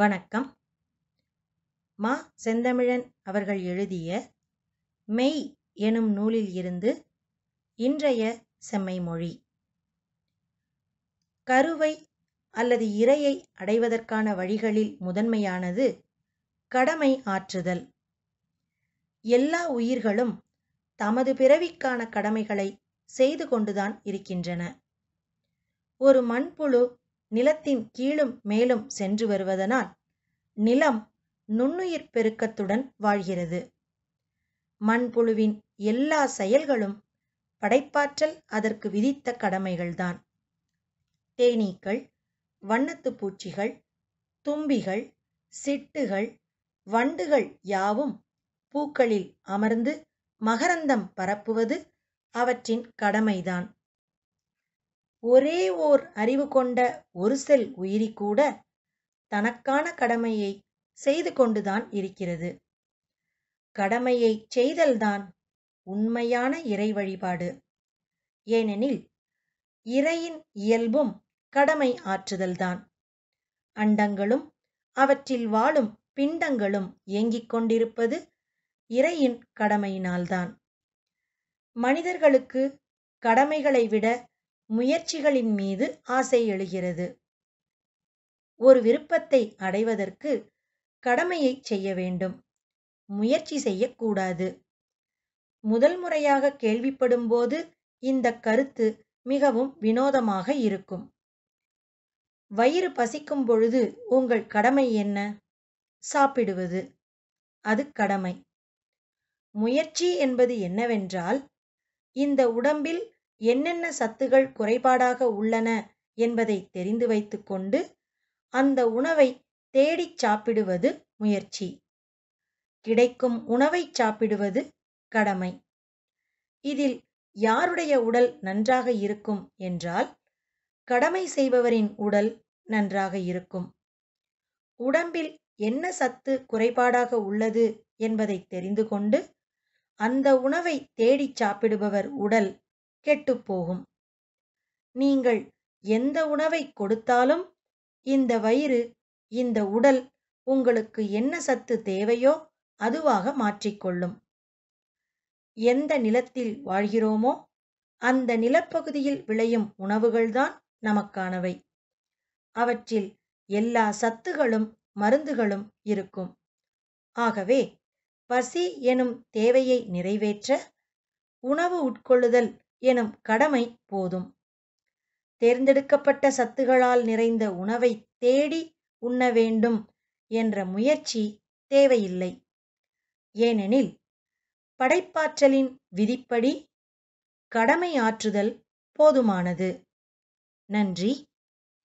வணக்கம் மா செந்தமிழன் அவர்கள் எழுதிய மெய் எனும் நூலில் இருந்து இன்றைய செம்மை மொழி கருவை அல்லது இரையை அடைவதற்கான வழிகளில் முதன்மையானது கடமை ஆற்றுதல் எல்லா உயிர்களும் தமது பிறவிக்கான கடமைகளை செய்து கொண்டுதான் இருக்கின்றன ஒரு மண்புழு நிலத்தின் கீழும் மேலும் சென்று வருவதனால் நிலம் நுண்ணுயிர் பெருக்கத்துடன் வாழ்கிறது மண்புழுவின் எல்லா செயல்களும் படைப்பாற்றல் அதற்கு விதித்த கடமைகள்தான் தேனீக்கள் வண்ணத்து பூச்சிகள் தும்பிகள் சிட்டுகள் வண்டுகள் யாவும் பூக்களில் அமர்ந்து மகரந்தம் பரப்புவது அவற்றின் கடமைதான் ஒரே ஓர் அறிவு கொண்ட ஒரு செல் உயிரி கூட தனக்கான கடமையை செய்து கொண்டுதான் இருக்கிறது கடமையை செய்தல்தான் உண்மையான இறை வழிபாடு ஏனெனில் இறையின் இயல்பும் கடமை ஆற்றுதல்தான் அண்டங்களும் அவற்றில் வாழும் பிண்டங்களும் இயங்கிக் கொண்டிருப்பது இறையின் கடமையினால்தான் மனிதர்களுக்கு கடமைகளை விட முயற்சிகளின் மீது ஆசை எழுகிறது ஒரு விருப்பத்தை அடைவதற்கு கடமையை செய்ய வேண்டும் முயற்சி செய்யக்கூடாது முதல் முறையாக கேள்விப்படும் போது இந்த கருத்து மிகவும் வினோதமாக இருக்கும் வயிறு பசிக்கும் பொழுது உங்கள் கடமை என்ன சாப்பிடுவது அது கடமை முயற்சி என்பது என்னவென்றால் இந்த உடம்பில் என்னென்ன சத்துகள் குறைபாடாக உள்ளன என்பதை தெரிந்து வைத்துக்கொண்டு அந்த உணவை தேடிச் சாப்பிடுவது முயற்சி கிடைக்கும் உணவை சாப்பிடுவது கடமை இதில் யாருடைய உடல் நன்றாக இருக்கும் என்றால் கடமை செய்பவரின் உடல் நன்றாக இருக்கும் உடம்பில் என்ன சத்து குறைபாடாக உள்ளது என்பதை தெரிந்து கொண்டு அந்த உணவை தேடிச் சாப்பிடுபவர் உடல் கெட்டுப்போகும் நீங்கள் எந்த உணவை கொடுத்தாலும் இந்த வயிறு இந்த உடல் உங்களுக்கு என்ன சத்து தேவையோ அதுவாக மாற்றிக்கொள்ளும் எந்த நிலத்தில் வாழ்கிறோமோ அந்த நிலப்பகுதியில் விளையும் உணவுகள்தான் நமக்கானவை அவற்றில் எல்லா சத்துகளும் மருந்துகளும் இருக்கும் ஆகவே பசி எனும் தேவையை நிறைவேற்ற உணவு உட்கொள்ளுதல் எனும் கடமை போதும் தேர்ந்தெடுக்கப்பட்ட சத்துகளால் நிறைந்த உணவை தேடி உண்ண வேண்டும் என்ற முயற்சி தேவையில்லை ஏனெனில் படைப்பாற்றலின் விதிப்படி கடமையாற்றுதல் போதுமானது நன்றி